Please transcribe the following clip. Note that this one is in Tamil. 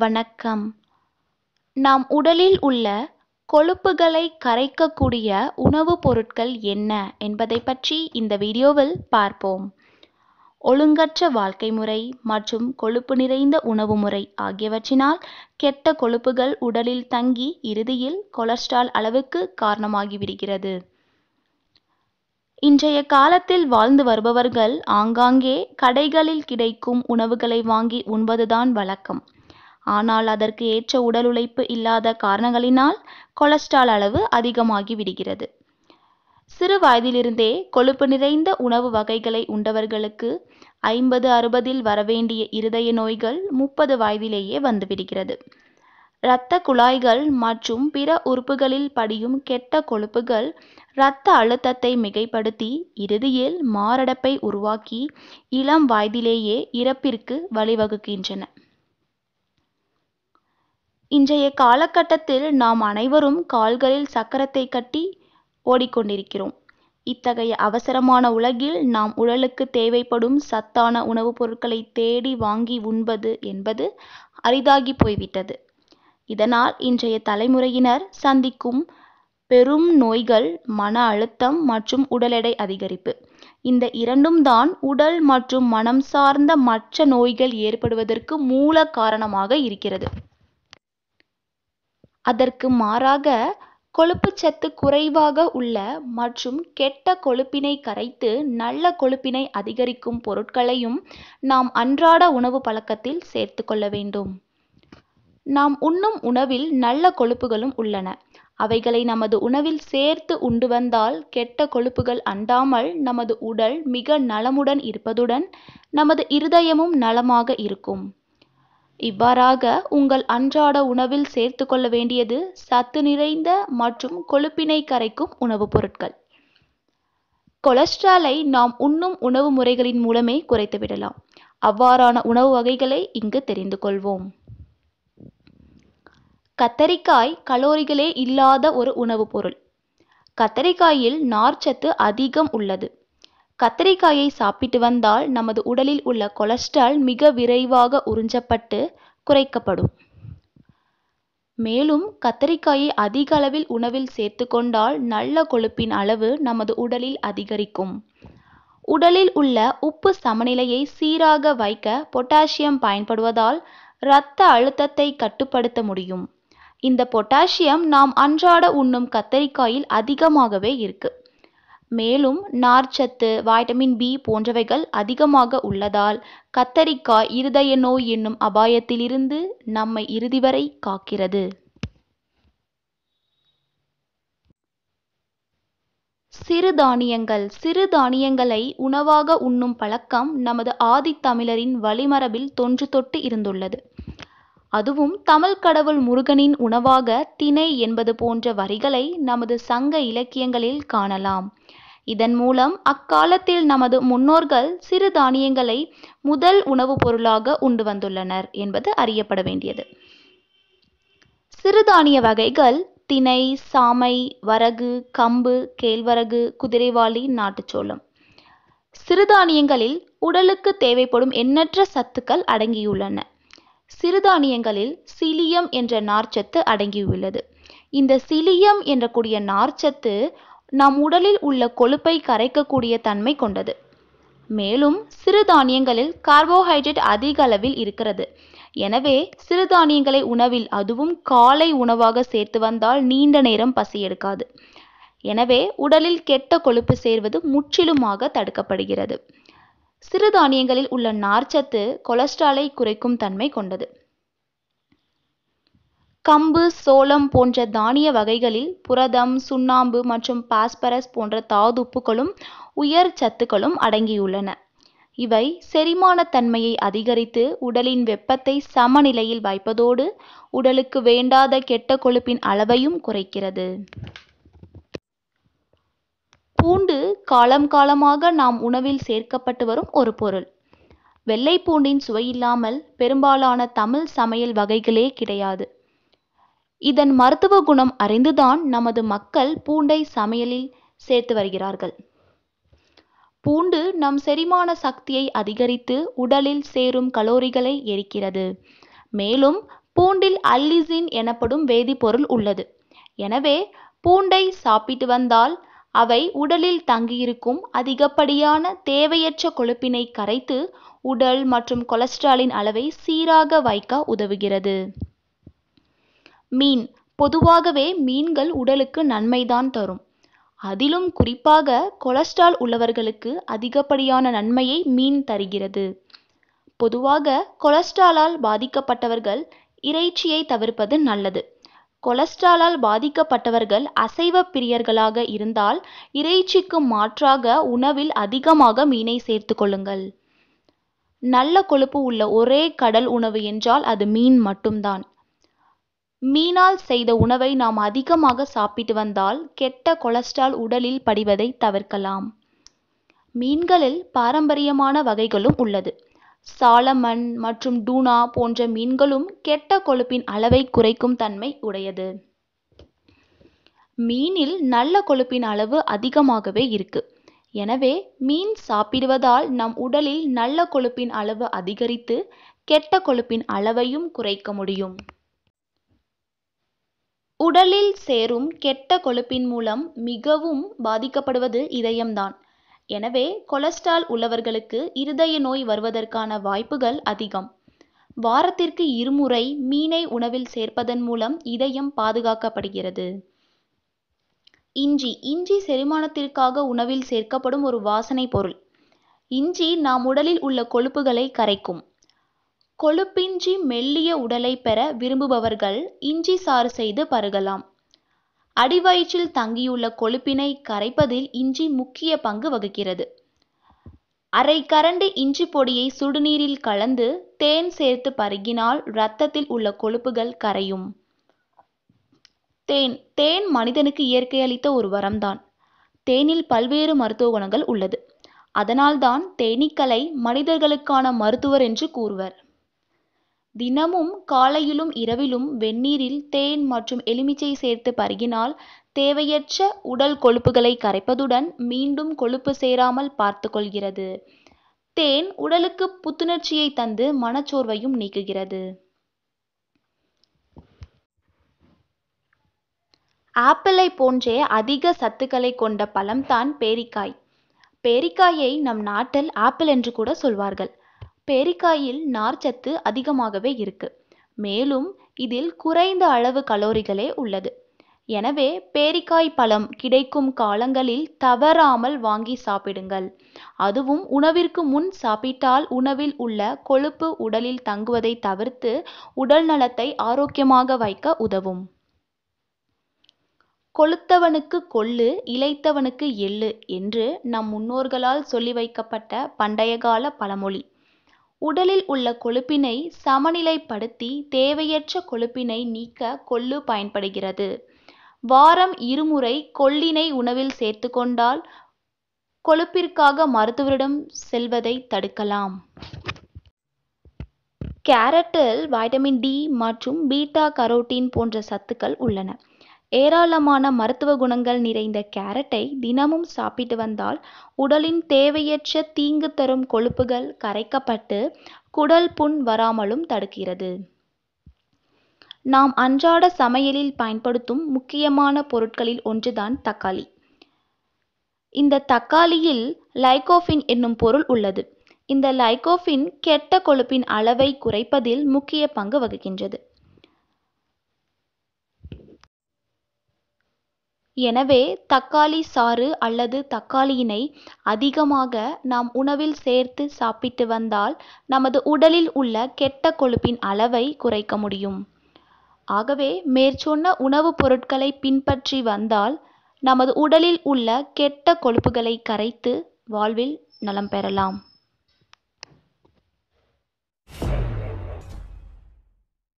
வணக்கம் நாம் உடலில் உள்ள கொழுப்புகளை கரைக்கக்கூடிய உணவுப் பொருட்கள் என்ன என்பதைப் பற்றி இந்த வீடியோவில் பார்ப்போம் ஒழுங்கற்ற வாழ்க்கை முறை மற்றும் கொழுப்பு நிறைந்த உணவு முறை ஆகியவற்றினால் கெட்ட கொழுப்புகள் உடலில் தங்கி இறுதியில் கொலஸ்ட்ரால் அளவுக்கு காரணமாகிவிடுகிறது இன்றைய காலத்தில் வாழ்ந்து வருபவர்கள் ஆங்காங்கே கடைகளில் கிடைக்கும் உணவுகளை வாங்கி உண்பதுதான் வழக்கம் ஆனால் அதற்கு ஏற்ற உடல் உழைப்பு இல்லாத காரணங்களினால் கொலஸ்ட்ரால் அளவு அதிகமாகி விடுகிறது சிறு வயதிலிருந்தே கொழுப்பு நிறைந்த உணவு வகைகளை உண்டவர்களுக்கு ஐம்பது அறுபதில் வரவேண்டிய இருதய நோய்கள் முப்பது வயதிலேயே வந்துவிடுகிறது இரத்த குழாய்கள் மற்றும் பிற உறுப்புகளில் படியும் கெட்ட கொழுப்புகள் இரத்த அழுத்தத்தை மிகைப்படுத்தி இறுதியில் மாரடைப்பை உருவாக்கி இளம் வயதிலேயே இறப்பிற்கு வழிவகுக்கின்றன இன்றைய காலகட்டத்தில் நாம் அனைவரும் கால்களில் சக்கரத்தை கட்டி ஓடிக்கொண்டிருக்கிறோம் இத்தகைய அவசரமான உலகில் நாம் உடலுக்கு தேவைப்படும் சத்தான உணவுப் பொருட்களை தேடி வாங்கி உண்பது என்பது அரிதாகி போய்விட்டது இதனால் இன்றைய தலைமுறையினர் சந்திக்கும் பெரும் நோய்கள் மன அழுத்தம் மற்றும் உடல் எடை அதிகரிப்பு இந்த இரண்டும் தான் உடல் மற்றும் மனம் சார்ந்த மற்ற நோய்கள் ஏற்படுவதற்கு மூல காரணமாக இருக்கிறது அதற்கு மாறாக சத்து குறைவாக உள்ள மற்றும் கெட்ட கொழுப்பினை கரைத்து நல்ல கொழுப்பினை அதிகரிக்கும் பொருட்களையும் நாம் அன்றாட உணவு பழக்கத்தில் சேர்த்து கொள்ள வேண்டும் நாம் உண்ணும் உணவில் நல்ல கொழுப்புகளும் உள்ளன அவைகளை நமது உணவில் சேர்த்து உண்டு வந்தால் கெட்ட கொழுப்புகள் அண்டாமல் நமது உடல் மிக நலமுடன் இருப்பதுடன் நமது இருதயமும் நலமாக இருக்கும் இவ்வாறாக உங்கள் அன்றாட உணவில் சேர்த்து கொள்ள வேண்டியது சத்து நிறைந்த மற்றும் கொழுப்பினை கரைக்கும் உணவுப் பொருட்கள் கொலஸ்ட்ராலை நாம் உண்ணும் உணவு முறைகளின் மூலமே குறைத்துவிடலாம் அவ்வாறான உணவு வகைகளை இங்கு தெரிந்து கொள்வோம் கத்தரிக்காய் கலோரிகளே இல்லாத ஒரு உணவுப் பொருள் கத்தரிக்காயில் நார்ச்சத்து அதிகம் உள்ளது கத்தரிக்காயை சாப்பிட்டு வந்தால் நமது உடலில் உள்ள கொலஸ்ட்ரால் மிக விரைவாக உறிஞ்சப்பட்டு குறைக்கப்படும் மேலும் கத்தரிக்காயை அதிக அளவில் உணவில் சேர்த்து கொண்டால் நல்ல கொழுப்பின் அளவு நமது உடலில் அதிகரிக்கும் உடலில் உள்ள உப்பு சமநிலையை சீராக வைக்க பொட்டாசியம் பயன்படுவதால் இரத்த அழுத்தத்தை கட்டுப்படுத்த முடியும் இந்த பொட்டாசியம் நாம் அன்றாட உண்ணும் கத்தரிக்காயில் அதிகமாகவே இருக்குது மேலும் நார்ச்சத்து வைட்டமின் பி போன்றவைகள் அதிகமாக உள்ளதால் கத்தரிக்காய் இருதய நோய் என்னும் அபாயத்திலிருந்து நம்மை இறுதி வரை காக்கிறது சிறுதானியங்கள் சிறுதானியங்களை உணவாக உண்ணும் பழக்கம் நமது ஆதித்தமிழரின் வழிமரபில் தொன்று தொட்டு இருந்துள்ளது அதுவும் தமிழ்க் கடவுள் முருகனின் உணவாக திணை என்பது போன்ற வரிகளை நமது சங்க இலக்கியங்களில் காணலாம் இதன் மூலம் அக்காலத்தில் நமது முன்னோர்கள் சிறு தானியங்களை முதல் உணவுப் பொருளாக உண்டு வந்துள்ளனர் என்பது அறியப்பட வேண்டியது சிறுதானிய வகைகள் திணை சாமை வரகு கம்பு கேழ்வரகு குதிரைவாளி நாட்டுச்சோளம் சிறுதானியங்களில் உடலுக்கு தேவைப்படும் எண்ணற்ற சத்துக்கள் அடங்கியுள்ளன சிறுதானியங்களில் சிலியம் என்ற நார்ச்சத்து அடங்கியுள்ளது இந்த சிலியம் என்ற கூடிய நார்ச்சத்து நம் உடலில் உள்ள கொழுப்பை கரைக்கக்கூடிய தன்மை கொண்டது மேலும் சிறுதானியங்களில் கார்போஹைட்ரேட் அதிக அளவில் இருக்கிறது எனவே சிறுதானியங்களை உணவில் அதுவும் காலை உணவாக சேர்த்து வந்தால் நீண்ட நேரம் பசி எடுக்காது எனவே உடலில் கெட்ட கொழுப்பு சேர்வது முற்றிலுமாக தடுக்கப்படுகிறது சிறுதானியங்களில் உள்ள நார்ச்சத்து கொலஸ்ட்ராலை குறைக்கும் தன்மை கொண்டது கம்பு சோளம் போன்ற தானிய வகைகளில் புரதம் சுண்ணாம்பு மற்றும் பாஸ்பரஸ் போன்ற தாதுப்புகளும் உயர் சத்துக்களும் அடங்கியுள்ளன இவை செரிமானத்தன்மையை தன்மையை அதிகரித்து உடலின் வெப்பத்தை சமநிலையில் வைப்பதோடு உடலுக்கு வேண்டாத கெட்ட கொழுப்பின் அளவையும் குறைக்கிறது பூண்டு காலம் காலமாக நாம் உணவில் சேர்க்கப்பட்டு வரும் ஒரு பொருள் வெள்ளை பூண்டின் சுவையில்லாமல் பெரும்பாலான தமிழ் சமையல் வகைகளே கிடையாது இதன் மருத்துவ குணம் அறிந்துதான் நமது மக்கள் பூண்டை சமையலில் சேர்த்து வருகிறார்கள் பூண்டு நம் செரிமான சக்தியை அதிகரித்து உடலில் சேரும் கலோரிகளை எரிக்கிறது மேலும் பூண்டில் அல்லிசின் எனப்படும் வேதிப்பொருள் உள்ளது எனவே பூண்டை சாப்பிட்டு வந்தால் அவை உடலில் தங்கியிருக்கும் அதிகப்படியான தேவையற்ற கொழுப்பினை கரைத்து உடல் மற்றும் கொலஸ்ட்ராலின் அளவை சீராக வைக்க உதவுகிறது மீன் பொதுவாகவே மீன்கள் உடலுக்கு நன்மைதான் தரும் அதிலும் குறிப்பாக கொலஸ்ட்ரால் உள்ளவர்களுக்கு அதிகப்படியான நன்மையை மீன் தருகிறது பொதுவாக கொலஸ்ட்ராலால் பாதிக்கப்பட்டவர்கள் இறைச்சியை தவிர்ப்பது நல்லது கொலஸ்ட்ராலால் பாதிக்கப்பட்டவர்கள் அசைவ பிரியர்களாக இருந்தால் இறைச்சிக்கு மாற்றாக உணவில் அதிகமாக மீனை சேர்த்து கொள்ளுங்கள் நல்ல கொழுப்பு உள்ள ஒரே கடல் உணவு என்றால் அது மீன் மட்டும்தான் மீனால் செய்த உணவை நாம் அதிகமாக சாப்பிட்டு வந்தால் கெட்ட கொலஸ்ட்ரால் உடலில் படிவதை தவிர்க்கலாம் மீன்களில் பாரம்பரியமான வகைகளும் உள்ளது சாலமன் மற்றும் டூனா போன்ற மீன்களும் கெட்ட கொழுப்பின் அளவை குறைக்கும் தன்மை உடையது மீனில் நல்ல கொழுப்பின் அளவு அதிகமாகவே இருக்கு எனவே மீன் சாப்பிடுவதால் நம் உடலில் நல்ல கொழுப்பின் அளவு அதிகரித்து கெட்ட கொழுப்பின் அளவையும் குறைக்க முடியும் உடலில் சேரும் கெட்ட கொழுப்பின் மூலம் மிகவும் பாதிக்கப்படுவது இதயம்தான் எனவே கொலஸ்ட்ரால் உள்ளவர்களுக்கு இருதய நோய் வருவதற்கான வாய்ப்புகள் அதிகம் வாரத்திற்கு இருமுறை மீனை உணவில் சேர்ப்பதன் மூலம் இதயம் பாதுகாக்கப்படுகிறது இஞ்சி இஞ்சி செரிமானத்திற்காக உணவில் சேர்க்கப்படும் ஒரு வாசனை பொருள் இஞ்சி நாம் உடலில் உள்ள கொழுப்புகளை கரைக்கும் கொழுப்பின்றி மெல்லிய உடலை பெற விரும்புபவர்கள் இஞ்சி சாறு செய்து பருகலாம் அடிவயிற்றில் தங்கியுள்ள கொழுப்பினை கரைப்பதில் இஞ்சி முக்கிய பங்கு வகிக்கிறது அரை கரண்டு இஞ்சி பொடியை சுடுநீரில் கலந்து தேன் சேர்த்து பருகினால் இரத்தத்தில் உள்ள கொழுப்புகள் கரையும் தேன் தேன் மனிதனுக்கு இயற்கை அளித்த ஒரு வரம்தான் தேனில் பல்வேறு மருத்துவ குணங்கள் உள்ளது அதனால்தான் தேனீக்களை மனிதர்களுக்கான மருத்துவர் என்று கூறுவர் தினமும் காலையிலும் இரவிலும் வெந்நீரில் தேன் மற்றும் எலுமிச்சை சேர்த்து பருகினால் தேவையற்ற உடல் கொழுப்புகளை கரைப்பதுடன் மீண்டும் கொழுப்பு சேராமல் பார்த்து கொள்கிறது தேன் உடலுக்கு புத்துணர்ச்சியை தந்து மனச்சோர்வையும் நீக்குகிறது ஆப்பிளை போன்றே அதிக சத்துக்களை கொண்ட பழம்தான் பேரிக்காய் பேரிக்காயை நம் நாட்டில் ஆப்பிள் என்று கூட சொல்வார்கள் பேரிக்காயில் நார்ச்சத்து அதிகமாகவே இருக்கு மேலும் இதில் குறைந்த அளவு கலோரிகளே உள்ளது எனவே பேரிக்காய் பழம் கிடைக்கும் காலங்களில் தவறாமல் வாங்கி சாப்பிடுங்கள் அதுவும் உணவிற்கு முன் சாப்பிட்டால் உணவில் உள்ள கொழுப்பு உடலில் தங்குவதை தவிர்த்து உடல் நலத்தை ஆரோக்கியமாக வைக்க உதவும் கொளுத்தவனுக்கு கொள்ளு இளைத்தவனுக்கு எள்ளு என்று நம் முன்னோர்களால் சொல்லி வைக்கப்பட்ட பண்டைய கால பழமொழி உடலில் உள்ள கொழுப்பினை சமநிலைப்படுத்தி தேவையற்ற கொழுப்பினை நீக்க கொள்ளு பயன்படுகிறது வாரம் இருமுறை கொள்ளினை உணவில் சேர்த்து கொண்டால் கொழுப்பிற்காக மருத்துவரிடம் செல்வதை தடுக்கலாம் கேரட்டில் வைட்டமின் டி மற்றும் பீட்டா கரோட்டின் போன்ற சத்துக்கள் உள்ளன ஏராளமான மருத்துவ குணங்கள் நிறைந்த கேரட்டை தினமும் சாப்பிட்டு வந்தால் உடலின் தேவையற்ற தீங்கு தரும் கொழுப்புகள் கரைக்கப்பட்டு குடல் புண் வராமலும் தடுக்கிறது நாம் அன்றாட சமையலில் பயன்படுத்தும் முக்கியமான பொருட்களில் ஒன்றுதான் தக்காளி இந்த தக்காளியில் லைகோஃபின் என்னும் பொருள் உள்ளது இந்த லைகோஃபின் கெட்ட கொழுப்பின் அளவை குறைப்பதில் முக்கிய பங்கு வகிக்கின்றது எனவே தக்காளி சாறு அல்லது தக்காளியினை அதிகமாக நாம் உணவில் சேர்த்து சாப்பிட்டு வந்தால் நமது உடலில் உள்ள கெட்ட கொழுப்பின் அளவை குறைக்க முடியும் ஆகவே மேற்சொன்ன உணவுப் பொருட்களை பின்பற்றி வந்தால் நமது உடலில் உள்ள கெட்ட கொழுப்புகளை கரைத்து வாழ்வில் நலம் பெறலாம்